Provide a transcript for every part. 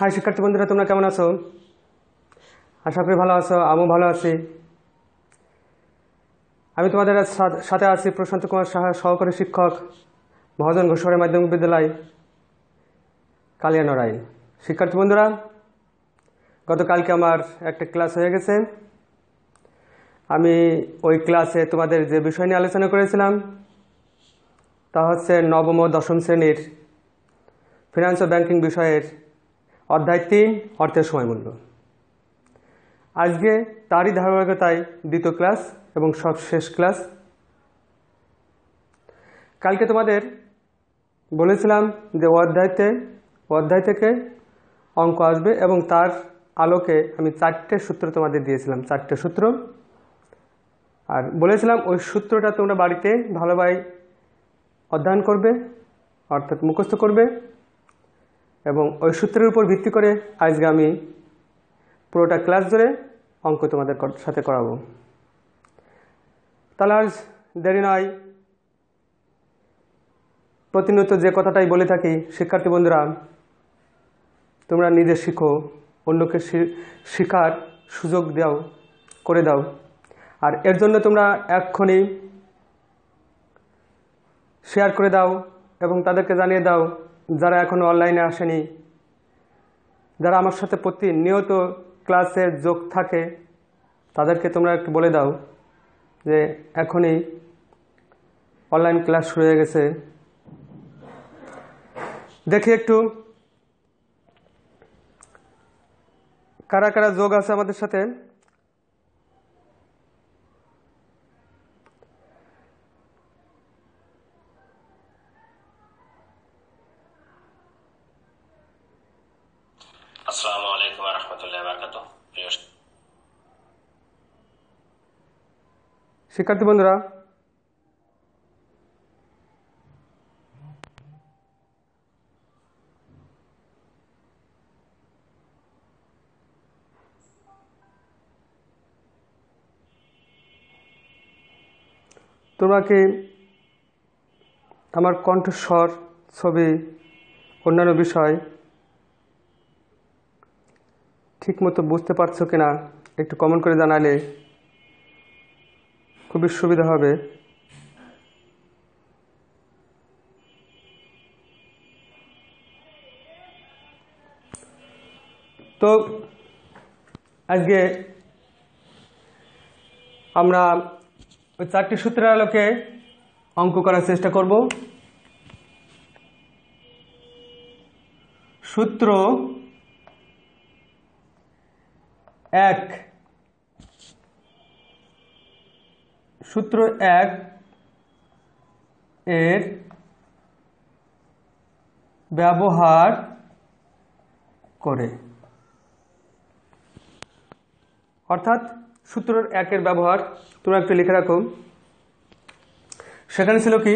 High শিক্ষার্থী বন্ধুরা তোমরা কেমন আছো আশা করি ভালো আছো আমিও ভালো আছি আমি তোমাদের সাথে আছি প্রশান্ত কুমার সাহা সহকারী শিক্ষক মহাজন ঘোষরের মাধ্যমিক বিদ্যালয় কালিয়ানরাইল শিক্ষার্থী বন্ধুরা গতকালকে আমার একটা ক্লাস হয়ে গেছে আমি ওই ক্লাসে তোমাদের যে বিষয় নিয়ে আলোচনা করেছিলাম তা হচ্ছে নবম ও দশম শ্রেণীর ফিনান্স ও ব্যাংকিং বিষয়ের অধ্যায় তিন অর্থের সময়মূল্য আজকে তারই ধারাবাহিকতায় দ্বিতীয় ক্লাস এবং সবশেষ ক্লাস কালকে তোমাদের বলেছিলাম যে অধ্যায়তে অধ্যায় থেকে অঙ্ক আসবে এবং তার আলোকে আমি চারটে সূত্র তোমাদের দিয়েছিলাম চারটে সূত্র আর বলেছিলাম ওই সূত্রটা তোমরা বাড়িতে ভালোভাবে অধ্যয়ন করবে অর্থাৎ মুখস্থ করবে এবং ওই সূত্রের উপর ভিত্তি করে আজকে আমি পুরোটা ক্লাস ধরে অঙ্ক তোমাদের সাথে করাবো তাহলে আজ দেরি নয় প্রতিনিয়ত যে কথাটাই বলে থাকি শিক্ষার্থী বন্ধুরা তোমরা নিজে শিখো অন্যকে শিখার সুযোগ দাও করে দাও আর এর জন্য তোমরা এক্ষুনি শেয়ার করে দাও এবং তাদেরকে জানিয়ে দাও যারা এখন অনলাইনে আসেনি যারা আমার সাথে প্রতি নিয়ত ক্লাসে যোগ থাকে তাদেরকে তোমরা একটু বলে দাও যে এখনই অনলাইন ক্লাস শুরু হয়ে গেছে দেখি একটু কারা কারা যোগ আছে আমাদের সাথে শিক্ষার্থী বন্ধুরা তোমাকে আমার কণ্ঠস্বর ছবি অন্যান্য বিষয় ঠিকমতো বুঝতে পারছো কিনা একটু কমেন্ট করে জানালে খুবই সুবিধা হবে তো আজকে আমরা ওই চারটি সূত্রের আলোকে অঙ্ক করার চেষ্টা করব সূত্র এক সূত্র এক এর ব্যবহার করে অর্থাৎ সূত্র একের ব্যবহার তোমরা একটু লিখে রাখো সেখানে ছিল কি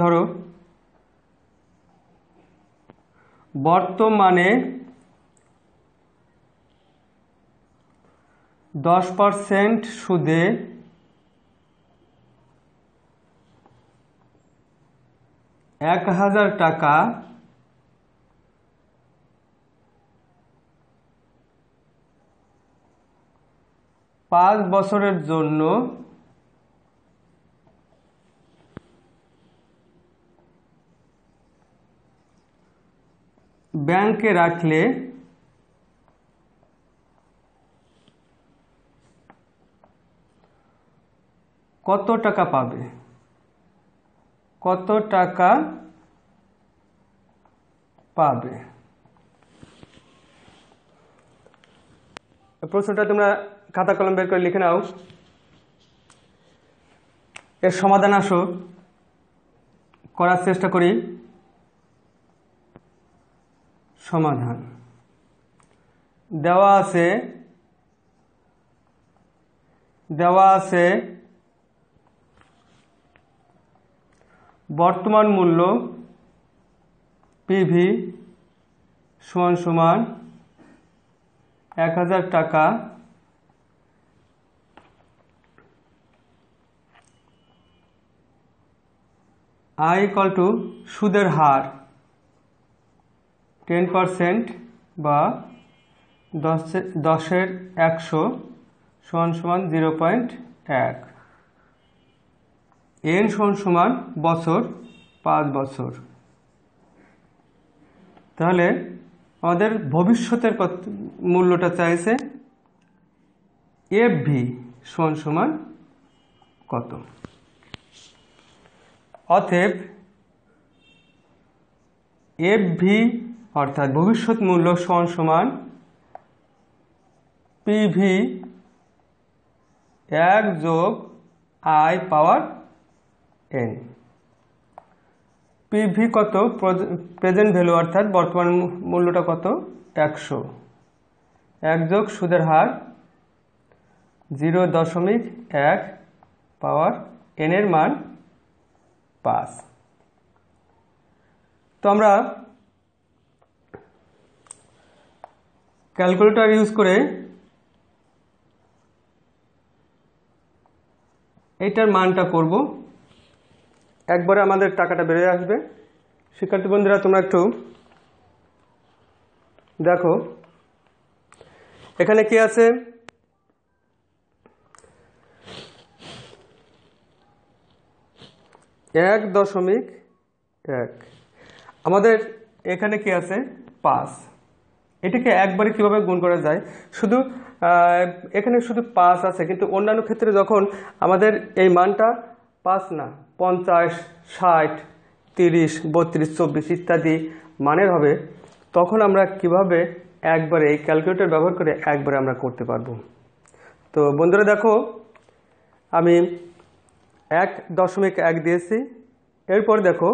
ধরো বর্তমানে দশ পার্সেন্ট সুদে এক হাজার টাকা পাঁচ বছরের জন্য ব্যাংকে রাখলে কত টাকা পাবে কত টাকা পাবে প্রশ্নটা তোমরা খাতা কলম বের করে লিখে নাও এর সমাধান আসো করার চেষ্টা করি সমাধান দেওয়া আছে দেওয়া আছে বর্তমান মূল্য পিভি সমান সমান এক হাজার টাকা আই ইকাল টু সুদের হার টেন পারসেন্ট বা দশ দশের একশো সমান সমান জিরো পয়েন্ট এক এন সমান সমান বছর পাঁচ বছর তাহলে আমাদের ভবিষ্যতের কত মূল্যটা চাইছে এফ ভি সমান সমান কত অতএব এফ ভি অর্থাৎ ভবিষ্যৎ মূল্য সমান সমান পিভি এক যোগ আই পাওয়ার এন পিভি কত প্রেজেন্ট ভ্যালু অর্থাৎ বর্তমান মূল্যটা কত একশো একযোগ সুদের হার জিরো দশমিক এক পাওয়ার এনের মান পাঁচ তো আমরা ক্যালকুলেটার ইউজ করে এটার মানটা করবো একবারে আমাদের টাকাটা বেড়ে আসবে শিক্ষার্থী বন্ধুরা তোমরা একটু দেখো এখানে কি আছে এক দশমিক এক আমাদের এখানে কি আছে পাঁচ এটাকে একবারে কিভাবে গুণ করা যায় শুধু এখানে শুধু পাঁচ আছে কিন্তু অন্যান্য ক্ষেত্রে যখন আমাদের এই মানটা পাঁচ না পঞ্চাশ ষাট তিরিশ বত্রিশ চব্বিশ ইত্যাদি মানের হবে তখন আমরা কিভাবে একবারে এই ক্যালকুলেটর ব্যবহার করে একবারে আমরা করতে পারব তো বন্ধুরা দেখো আমি এক দশমিক এক দিয়েছি এরপর দেখো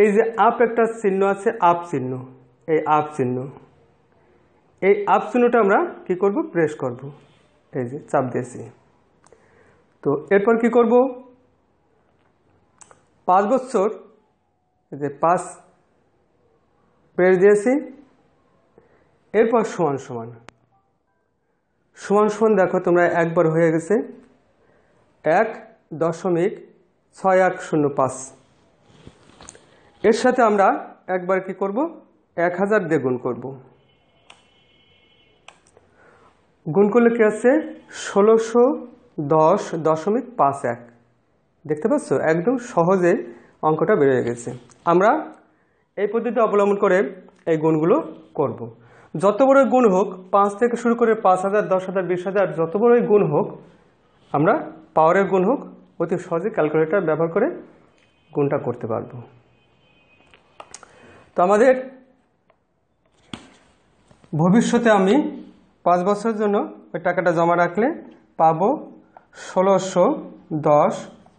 এই যে আপ একটা চিহ্ন আছে আপ চিহ্ন এই আপ চিহ্ন এই আপ চিহ্নটা আমরা কি করব প্রেস করব এই যে চাপ দিয়েছি তো এরপর কি করব পাঁচ বৎসর যে পাঁচ পেরে দিয়েছি এরপর সমান সমান সমান সমান দেখো তোমরা একবার হয়ে গেছে এক দশমিক ছয় এক শূন্য পাঁচ এর সাথে আমরা একবার কি করব এক হাজার দিয়ে গুণ করব গুণ করলে কী আছে ষোলোশো দশ দশমিক পাঁচ এক দেখতে পাচ্ছ একদম সহজে অঙ্কটা বেড়ে গেছে আমরা এই পদ্ধতি অবলম্বন করে এই গুণগুলো করব। যত বড় গুণ হোক পাঁচ থেকে শুরু করে পাঁচ হাজার দশ হাজার বিশ হাজার যত বড়ই গুণ হোক আমরা পাওয়ারের গুণ হোক অতি সহজে ক্যালকুলেটার ব্যবহার করে গুণটা করতে পারব তো আমাদের ভবিষ্যতে আমি পাঁচ বছরের জন্য ওই টাকাটা জমা রাখলে পাবো ষোলোশো দশ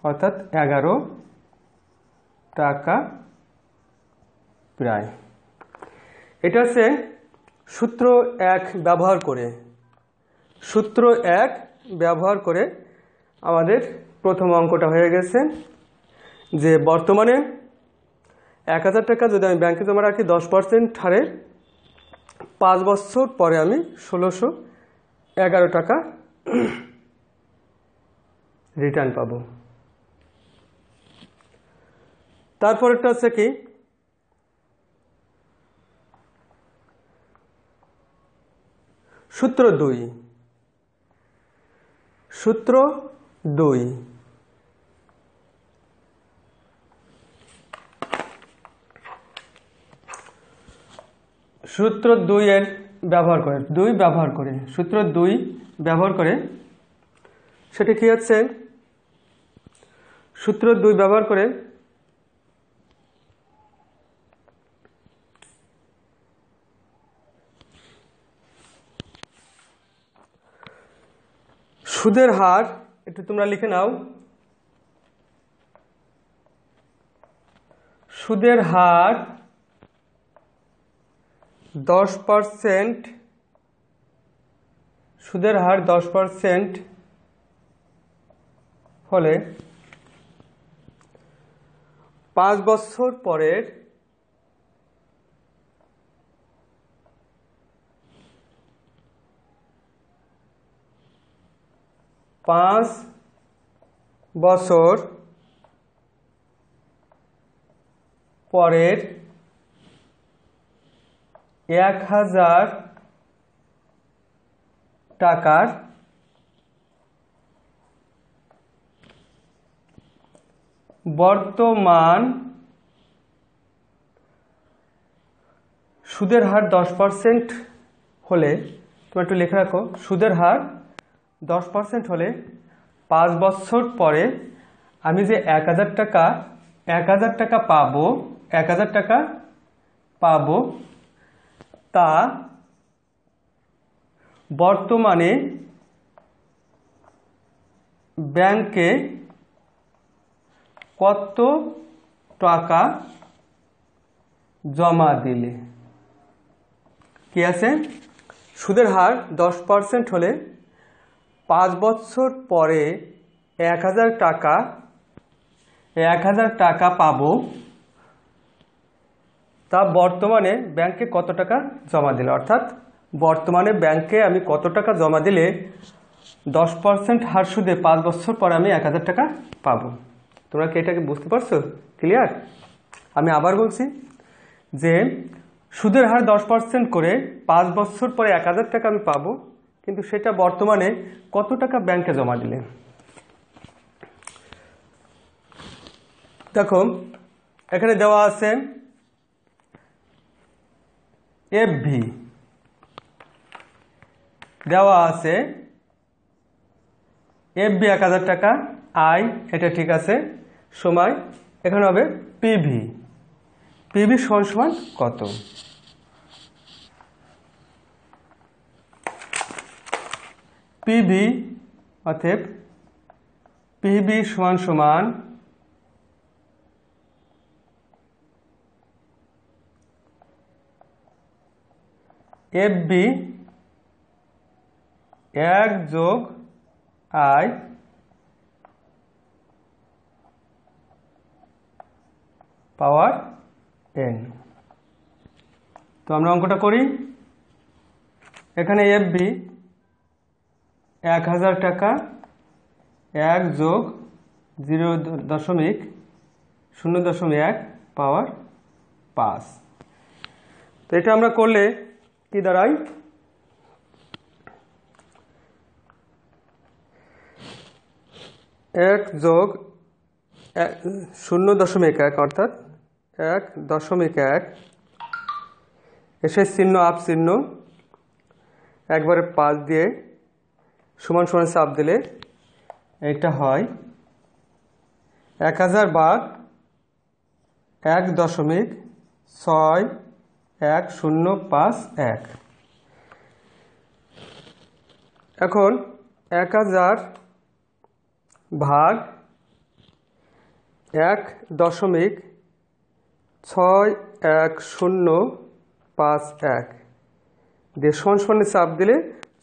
অর্থাৎ এগারো টাকা প্রায় এটা হচ্ছে সূত্র এক ব্যবহার করে সূত্র এক ব্যবহার করে আমাদের প্রথম অঙ্কটা হয়ে গেছে যে বর্তমানে এক হাজার টাকা যদি আমি ব্যাংকে জমা রাখি দশ পার্সেন্ট হারে পাঁচ বছর পরে আমি ষোলোশো এগারো টাকা রিটার্ন পাবো তারপরেরটা হচ্ছে কি সূত্র দুই সূত্র দুই সূত্র দুই এর ব্যবহার করে দুই ব্যবহার করে সূত্র দুই ব্যবহার করে সেটা কি হচ্ছে সূত্র দুই ব্যবহার করে সুদের হার একটু তোমরা লিখে নাও সুদের হার দশ পারসেন্ট সুদের হার দশ পারসেন্ট ফলে পাঁচ বছর পরের পাঁচ বছর পরের এক হাজার টাকার বর্তমান সুদের হার দশ পার্সেন্ট হলে তোমার একটু লেখে রাখো সুদের হার দশ পার্সেন্ট হলে পাঁচ বছর পরে আমি যে এক হাজার টাকা এক হাজার টাকা পাবো এক হাজার টাকা পাবো তা বর্তমানে ব্যাংকে কত টাকা জমা দিলে কি আছে সুদের হার দশ পার্সেন্ট হলে পাঁচ বছর পরে এক হাজার টাকা এক হাজার টাকা পাব তা বর্তমানে ব্যাংকে কত টাকা জমা দিলে অর্থাৎ বর্তমানে ব্যাংকে আমি কত টাকা জমা দিলে দশ পার্সেন্ট হার সুদে পাঁচ বছর পরে আমি এক হাজার টাকা পাব তোমরা কি এটাকে বুঝতে পারছো ক্লিয়ার আমি আবার বলছি যে সুদের হার দশ পার্সেন্ট করে পাঁচ বছর পরে এক হাজার টাকা আমি পাবো কিন্তু সেটা বর্তমানে কত টাকা ব্যাংকে জমা দিলে দেখো এখানে দেওয়া আছে এফভি দেওয়া আছে এফবি এক হাজার টাকা আই এটা ঠিক আছে সময় এখানে হবে পিভি পিভি সমান সমান কত পিবি অতএব পিবি সমান সমান এফ বি এক যোগ আই পাওয়ার এন তো আমরা অঙ্কটা করি এখানে এফ বি এক হাজার টাকা এক যোগ জিরো দশমিক শূন্য দশমিক এক পাওয়ার পাঁচ তো এটা আমরা করলে কি দাঁড়ায় এক যোগ শূন্য দশমিক এক অর্থাৎ এক দশমিক এক এসে চিহ্ন আপ চিহ্ন একবারে পাঁচ দিয়ে সমান সমান চাপ দিলে এটা হয় এক হাজার বাঘ এক দশমিক ছয় এক শূন্য পাঁচ এক এখন এক হাজার ভাগ এক দশমিক ছয় এক শূন্য পাঁচ এক দিয়ে সমান সমানে চাপ দিলে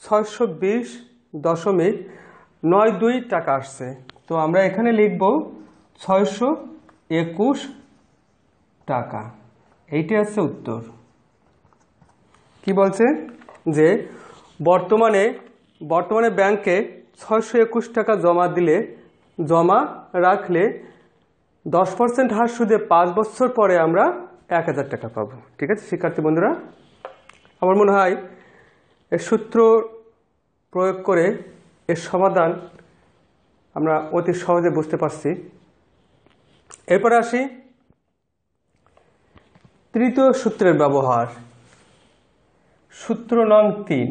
ছয়শো বিশ দশমিক নয় দুই টাকা আসছে তো আমরা এখানে লিখব ছয়শো একুশ টাকা এইটি হচ্ছে উত্তর কি বলছে যে বর্তমানে বর্তমানে ব্যাংকে ছয়শো একুশ টাকা জমা দিলে জমা রাখলে দশ পার্সেন্ট হার সুদে পাঁচ বছর পরে আমরা এক হাজার টাকা পাবো ঠিক আছে শিক্ষার্থী বন্ধুরা আমার মনে হয় এ সূত্র প্রয়োগ করে এর সমাধান আমরা অতি সহজে বুঝতে পারছি এরপরে আসি তৃতীয় সূত্রের ব্যবহার সূত্র নং তিন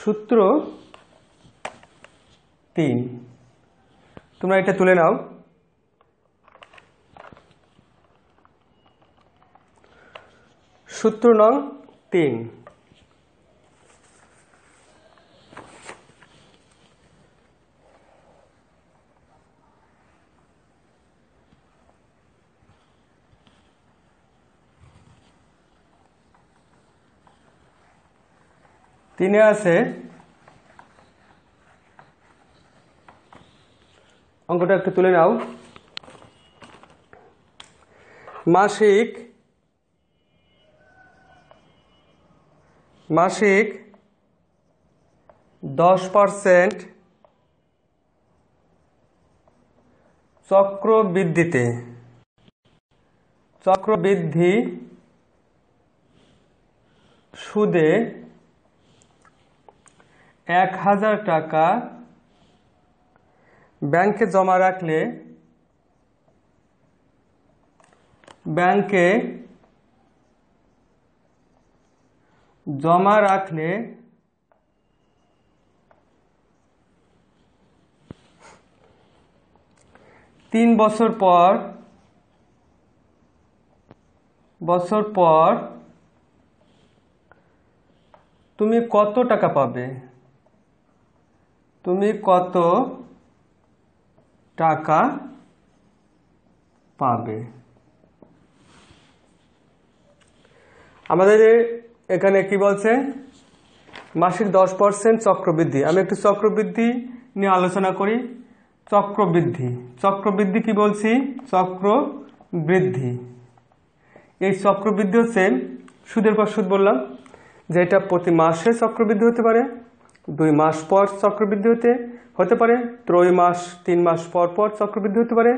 সূত্র তিন তোমরা এটা তুলে নাও সূত্র নং তিন তিনে আছে অঙ্কটা একটু তুলে নাও মাসিক মাসিক দশ পারসেন্ট চক্রবৃদ্ধিতে চক্রবৃদ্ধি সুদে এক হাজার টাকা ব্যাংকে জমা রাখলে ব্যাংকে জমা রাখলে তিন বছর পর বছর পর তুমি কত টাকা পাবে তুমি কত টাকা পাবে আমাদের এখানে কি বলছে মাসিক দশ পার্সেন্ট চক্রবৃদ্ধি আমি একটু চক্রবৃদ্ধি নিয়ে আলোচনা করি চক্রবৃদ্ধি চক্রবৃদ্ধি কি বলছি চক্রবৃদ্ধি এই চক্রবৃদ্ধি হচ্ছে সুদের পর সুদ বললাম যে এটা প্রতি মাসে চক্রবৃদ্ধি হতে পারে দুই মাস পর চক্রবৃদ্ধি হতে হতে পারে ত্রয় মাস তিন মাস পর পর চক্রবৃদ্ধি হতে পারে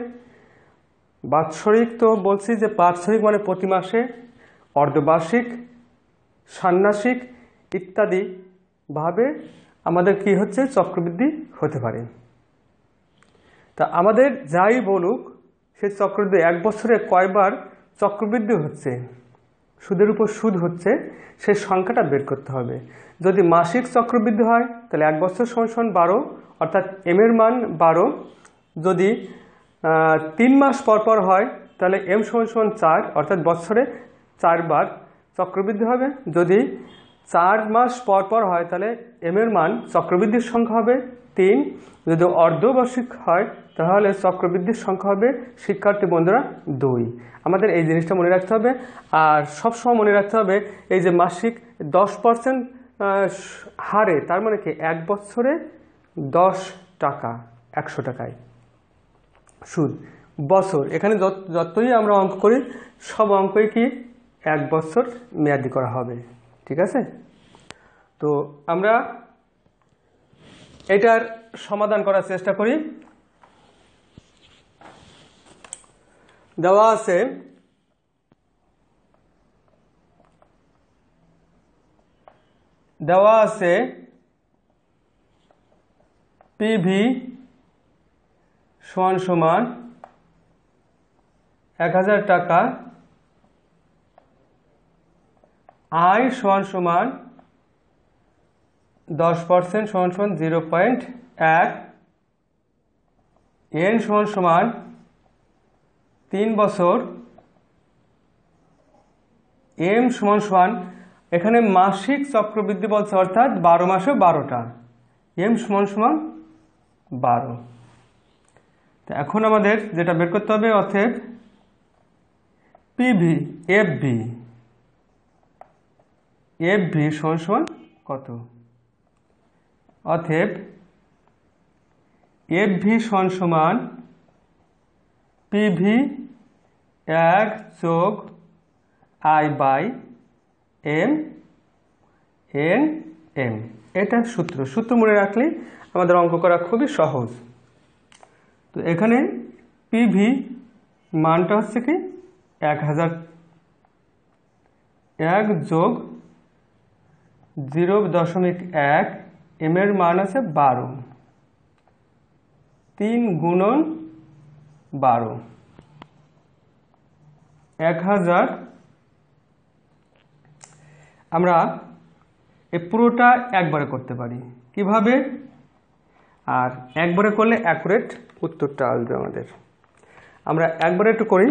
বাৎসরিক তো বলছি যে বাৎসরিক মানে প্রতি মাসে অর্ধবার্ষিক ষান্মাসিক ইত্যাদি ভাবে আমাদের কি হচ্ছে চক্রবৃদ্ধি হতে পারে তা আমাদের যাই বলুক সে চক্রবৃদ্ধি এক বছরে কয়বার চক্রবৃদ্ধি হচ্ছে সুদের উপর সুদ হচ্ছে সেই সংখ্যাটা বের করতে হবে যদি মাসিক চক্রবৃদ্ধি হয় তাহলে এক বছর সংশোধন বারো অর্থাৎ এম এর মান বারো যদি তিন মাস পরপর হয় তাহলে এম সংশোধন চার অর্থাৎ বছরে চারবার চক্রবৃদ্ধি হবে যদি চার মাস পরপর হয় তাহলে এম এর মান চক্রবৃদ্ধির সংখ্যা হবে তিন যদি অর্ধবার্ষিক হয় তাহলে চক্রবৃদ্ধির সংখ্যা হবে শিক্ষার্থী বন্ধুরা দুই আমাদের এই জিনিসটা মনে রাখতে হবে আর সবসময় মনে রাখতে হবে এই যে মাসিক দশ পার্সেন্ট হারে তার মানে কি এক বছরে দশ টাকা একশো টাকায় সুদ বছর এখানে যতই আমরা অঙ্ক করি সব অঙ্কই কি এক বছর মেয়াদি করা হবে ঠিক আছে তো আমরা এটার সমাধান করার চেষ্টা করি দেওয়া আছে দেওয়া আছে পিভি সমান সমান এক হাজার টাকা আয় সমান সমান দশ পার্সেন্ট সমান সমান জিরো পয়েন্ট এক এন সমান সমান তিন বছর এম সমান সমান এখানে মাসিক চক্রবৃদ্ধি বলছে অর্থাৎ বারো মাসে বারোটা এম সমান সমান বারো তো এখন আমাদের যেটা বের করতে হবে অর্থের PV F V F V সমান সমান কত অথেব এফ ভি সমান সমান পিভি এক চোখ I by M N M এটা সূত্র সূত্র মনে রাখলে আমাদের অঙ্ক করা খুবই সহজ তো এখানে পিভি মানটা হচ্ছে কি এক হাজার এক যোগ জিরো দশমিক এক এম এর মান আছে বারো তিন গুণন বারো এক হাজার আমরা এই পুরোটা একবারে করতে পারি কিভাবে আর একবারে করলে অ্যাকুরেট উত্তরটা আসবে আমাদের আমরা একবারে একটু করি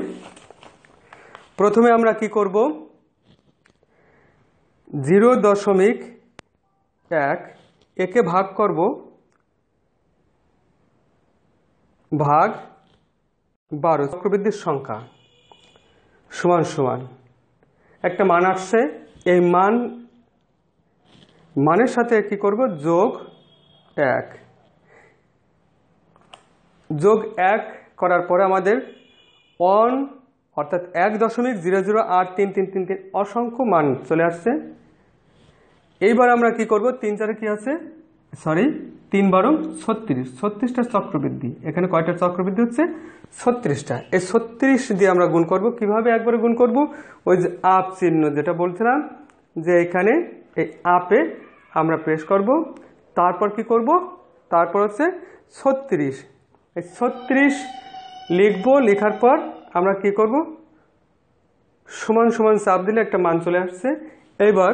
প্রথমে আমরা কি করব জিরো দশমিক এক একে ভাগ করব ভাগ বারো চক্রবৃদ্ধির সংখ্যা সমান সমান একটা মান আসছে এই মান মানের সাথে কি করব যোগ এক যোগ এক করার পরে আমাদের অন অর্থাৎ এক দশমিক জিরো জিরো আট তিন তিন তিন তিন অসংখ্য মান চলে আসছে এইবার আমরা কি করব তিন চারে কি আছে সরি তিন বারো ছত্রিশ ছত্রিশটা চক্রবৃদ্ধি এখানে কয়টা চক্রবৃদ্ধি হচ্ছে ছত্রিশটা এই ছত্রিশ দিয়ে আমরা গুণ করব কিভাবে একবারে গুণ করব ওই যে আপ চিহ্ন যেটা বলছিলাম যে এখানে এই আপে আমরা প্রেস করব তারপর কি করব তারপর হচ্ছে ছত্রিশ এই ছত্রিশ লিখব লেখার পর আমরা কি করব সমান সমান চাপ দিলে একটা মান চলে আসছে এবার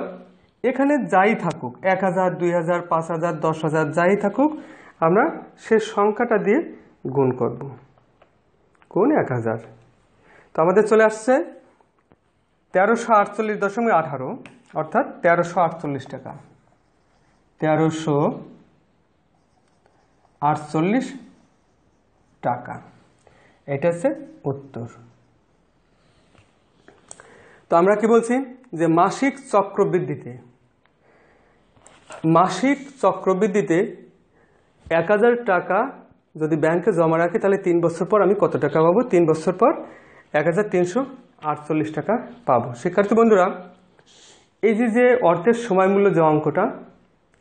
এখানে যাই থাকুক এক হাজার দুই হাজার পাঁচ হাজার দশ হাজার যাই থাকুক আমরা সে সংখ্যাটা দিয়ে গুণ করব গুণ এক হাজার তো আমাদের চলে আসছে তেরোশো আটচল্লিশ দশমিক আঠারো অর্থাৎ তেরোশো আটচল্লিশ টাকা তেরোশো আটচল্লিশ টাকা এটা হচ্ছে উত্তর তো আমরা কি বলছি যে মাসিক চক্রবৃদ্ধিতে মাসিক চক্রবৃদ্ধিতে এক হাজার টাকা যদি ব্যাংকে জমা রাখি তাহলে তিন বছর পর আমি কত টাকা পাবো তিন বছর পর এক হাজার তিনশো আটচল্লিশ টাকা পাবো শিক্ষার্থী বন্ধুরা এই যে যে অর্থের সময় মূল্য যে অঙ্কটা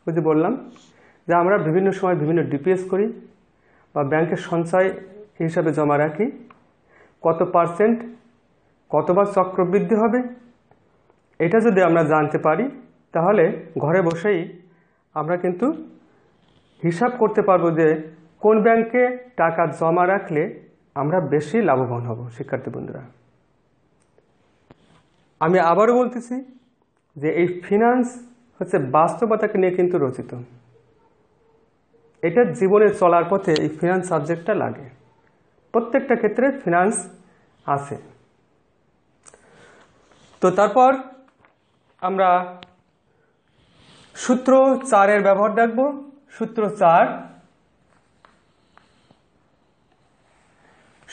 ওই যে বললাম যে আমরা বিভিন্ন সময় বিভিন্ন ডিপিএস করি বা ব্যাংকের সঞ্চয় হিসাবে জমা রাখি কত পার্সেন্ট কতবার চক্রবৃদ্ধি হবে এটা যদি আমরা জানতে পারি তাহলে ঘরে বসেই আমরা কিন্তু হিসাব করতে পারবো যে কোন ব্যাংকে টাকা জমা রাখলে আমরা বেশি লাভবান হব শিক্ষার্থী বন্ধুরা আমি আবারও বলতেছি যে এই ফিনান্স হচ্ছে বাস্তবতাকে নিয়ে কিন্তু রচিত এটা জীবনে চলার পথে এই ফিনান্স সাবজেক্টটা লাগে প্রত্যেকটা ক্ষেত্রে ফিনান্স আছে তো তারপর আমরা সূত্র চারের ব্যবহার দেখব সূত্র চার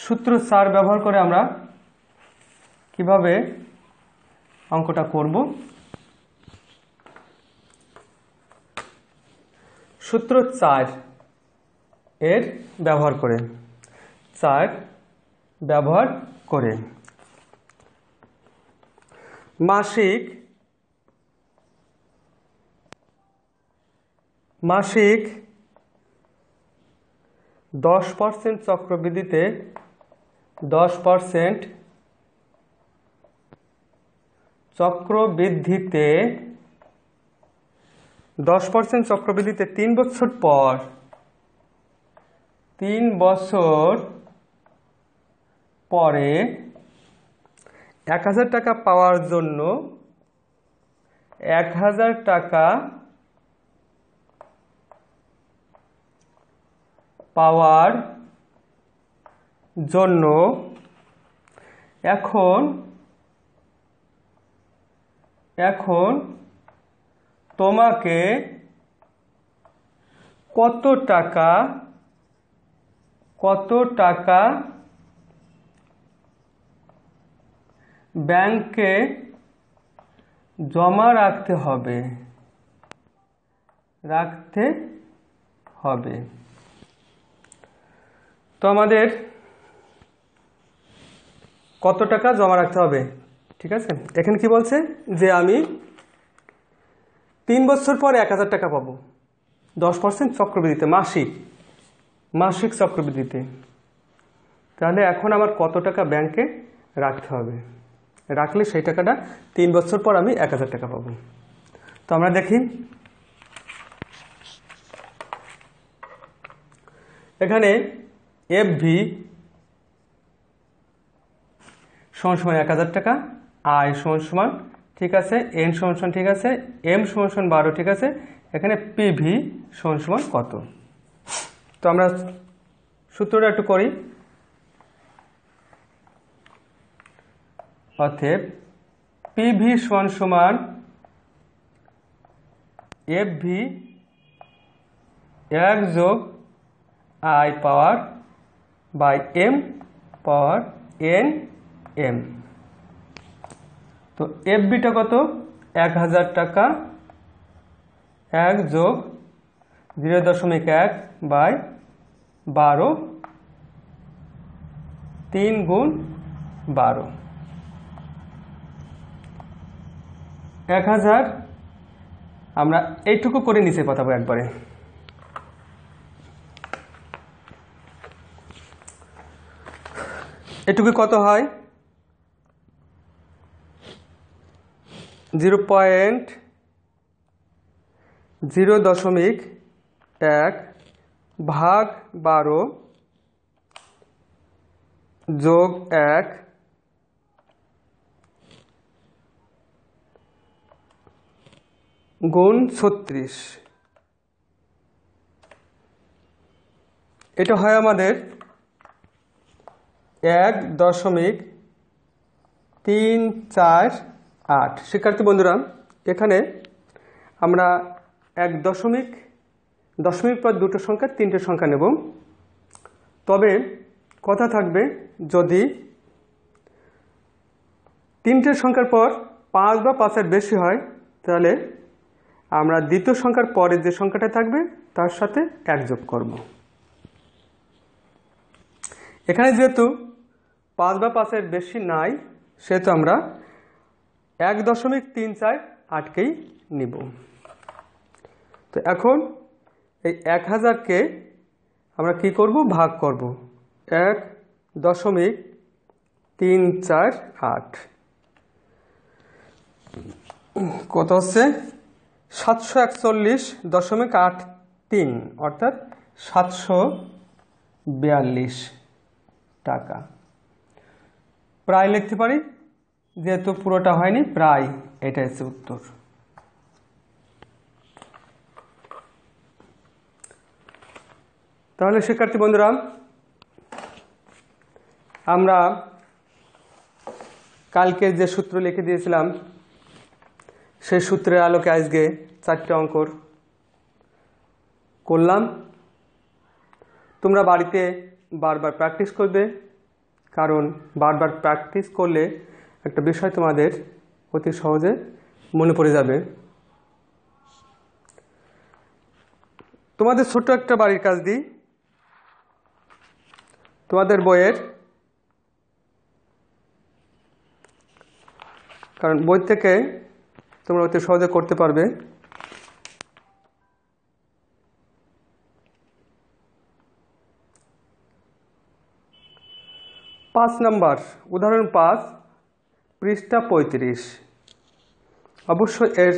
সূত্র চার ব্যবহার করে আমরা কিভাবে অঙ্কটা করব সূত্র চার এর ব্যবহার করে চার ব্যবহার করে মাসিক মাসিক দশ পার্সেন্ট চক্রবৃদ্ধিতে দশ পার্সেন্ট চক্রবৃদ্ধিতে দশ পার্সেন্ট চক্রবৃদ্ধিতে তিন বছর পর তিন বছর পরে এক হাজার টাকা পাওয়ার জন্য এক হাজার টাকা পাওয়ার জন্য এখন এখন তোমাকে কত টাকা কত টাকা ব্যাংকে জমা রাখতে হবে রাখতে হবে তো আমাদের কত টাকা জমা রাখতে হবে ঠিক আছে এখানে কি বলছে যে আমি তিন বছর পরে এক হাজার টাকা পাবো দশ পার্সেন্ট চক্রবৃদ্ধিতে মাসিক মাসিক চক্রবৃদ্ধিতে তাহলে এখন আমার কত টাকা ব্যাংকে রাখতে হবে রাখলে সেই টাকাটা তিন বছর পর আমি এক হাজার টাকা পাবো তো আমরা দেখি এখানে এফ ভি সমান সমান এক হাজার টাকা আই সমান সমান ঠিক আছে এন সমান সমান ঠিক আছে এম সমান সমান বারো ঠিক আছে এখানে পি ভি সমান সমান কত তো আমরা সূত্রটা একটু করি অর্থেব পি ভি সমান সমান এফ ভি এক যোগ I power by M power N M তো এফ বিটা কত এক হাজার টাকা এক যোগ জিরো দশমিক এক বাই বারো তিন গুণ বারো এক হাজার আমরা এইটুকু করে নিচে কথা পাতাবো একবারে এটুকু কত হয় জিরো পয়েন্ট জিরো দশমিক এক ভাগ বারো যোগ এক গুণ ছত্রিশ এটা হয় আমাদের এক দশমিক তিন চার আট শিক্ষার্থী বন্ধুরা এখানে আমরা এক দশমিক দশমিক পর দুটো সংখ্যা তিনটে সংখ্যা নেব তবে কথা থাকবে যদি তিনটে সংখ্যার পর পাঁচ বা পাঁচের বেশি হয় তাহলে আমরা দ্বিতীয় সংখ্যার পরে যে সংখ্যাটা থাকবে তার সাথে এক যোগ করব এখানে যেহেতু পাঁচ বা পাঁচের বেশি নাই সেহেতু আমরা এক দশমিক তিন চার আটকেই নিব তো এখন এই এক হাজারকে আমরা কি করব ভাগ করব এক দশমিক তিন চার আট কত হচ্ছে সাতশো একচল্লিশ দশমিক আট তিন অর্থাৎ সাতশো বিয়াল্লিশ টাকা প্রায় লিখতে পারি যেহেতু পুরোটা হয়নি প্রায় এটা হচ্ছে উত্তর তাহলে শিক্ষার্থী বন্ধুরা আমরা কালকে যে সূত্র লিখে দিয়েছিলাম সেই সূত্রের আলোকে আজকে চারটে অঙ্কর করলাম তোমরা বাড়িতে বারবার প্র্যাকটিস করবে কারণ বারবার প্র্যাকটিস করলে একটা বিষয় তোমাদের অতি সহজে মনে পড়ে যাবে তোমাদের ছোট একটা বাড়ির কাজ দিই তোমাদের বইয়ের কারণ বই থেকে তোমরা অতি সহজে করতে পারবে পাঁচ নাম্বার উদাহরণ পাঁচ পৃষ্ঠা পঁয়ত্রিশ অবশ্য এর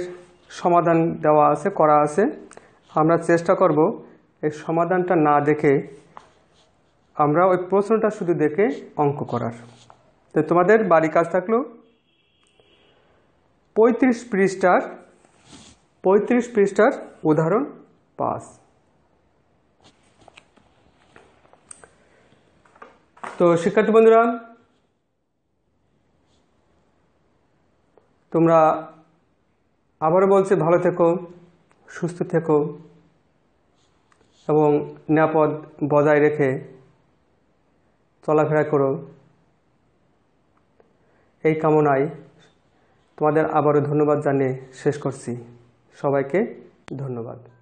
সমাধান দেওয়া আছে করা আছে আমরা চেষ্টা করব এই সমাধানটা না দেখে আমরা ওই প্রশ্নটা শুধু দেখে অঙ্ক করার তো তোমাদের বাড়ি কাজ থাকলো পঁয়ত্রিশ পৃষ্ঠার পঁয়ত্রিশ পৃষ্ঠার উদাহরণ পাঁচ তো শিক্ষার্থী বন্ধুরা তোমরা আবারও বলছি ভালো থেকো সুস্থ থেকো এবং নিরাপদ বজায় রেখে চলাফেরা করো এই কামনায় তোমাদের আবারও ধন্যবাদ জানিয়ে শেষ করছি সবাইকে ধন্যবাদ